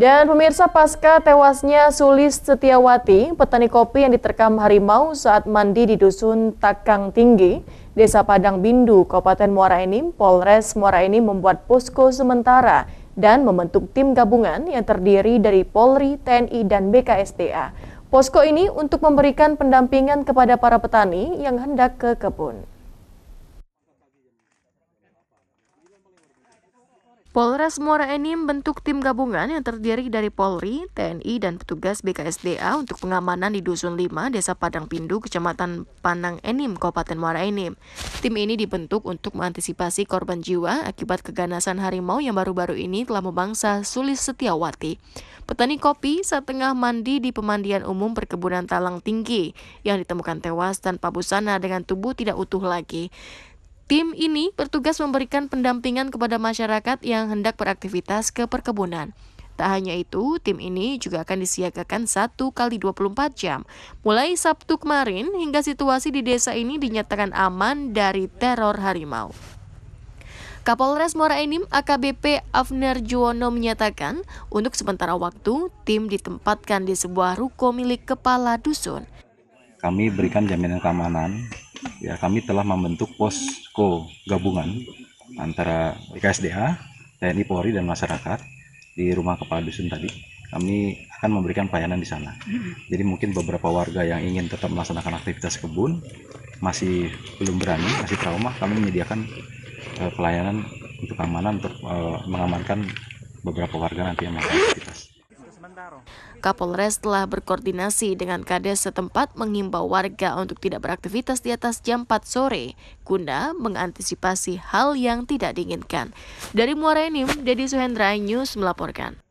Dan pemirsa pasca tewasnya Sulis Setiawati, petani kopi yang diterkam harimau saat mandi di dusun Takang Tinggi, Desa Padang Bindu, Kabupaten Muara Enim, Polres Muara Enim membuat posko sementara dan membentuk tim gabungan yang terdiri dari Polri, TNI, dan BKSDA. Posko ini untuk memberikan pendampingan kepada para petani yang hendak ke kebun. Polres Muara Enim bentuk tim gabungan yang terdiri dari Polri, TNI, dan petugas BKSDA untuk pengamanan di Dusun 5, Desa Padang Pindu, Kecamatan Panang Enim, Kabupaten Muara Enim. Tim ini dibentuk untuk mengantisipasi korban jiwa akibat keganasan harimau yang baru-baru ini telah membangsa Sulis Setiawati. Petani kopi saat tengah mandi di pemandian umum perkebunan Talang Tinggi yang ditemukan tewas tanpa busana dengan tubuh tidak utuh lagi. Tim ini bertugas memberikan pendampingan kepada masyarakat yang hendak beraktivitas ke perkebunan. Tak hanya itu, tim ini juga akan disiagakan 1 kali 24 jam. Mulai Sabtu kemarin hingga situasi di desa ini dinyatakan aman dari teror harimau. Kapolres Muara Enim AKBP Afner Juwono menyatakan, untuk sementara waktu, tim ditempatkan di sebuah ruko milik kepala dusun. Kami berikan jaminan keamanan ya kami telah membentuk posko gabungan antara KSDA, TNI Polri dan masyarakat di rumah kepala dusun tadi. Kami akan memberikan pelayanan di sana. Jadi mungkin beberapa warga yang ingin tetap melaksanakan aktivitas kebun masih belum berani, masih trauma, kami menyediakan uh, pelayanan untuk keamanan untuk uh, mengamankan beberapa warga nanti yang melakukan aktivitas. Kapolres telah berkoordinasi dengan Kades setempat mengimbau warga untuk tidak beraktivitas di atas jam 4 sore guna mengantisipasi hal yang tidak diinginkan. Dari Muara Enim, Dedi Suhendra News melaporkan.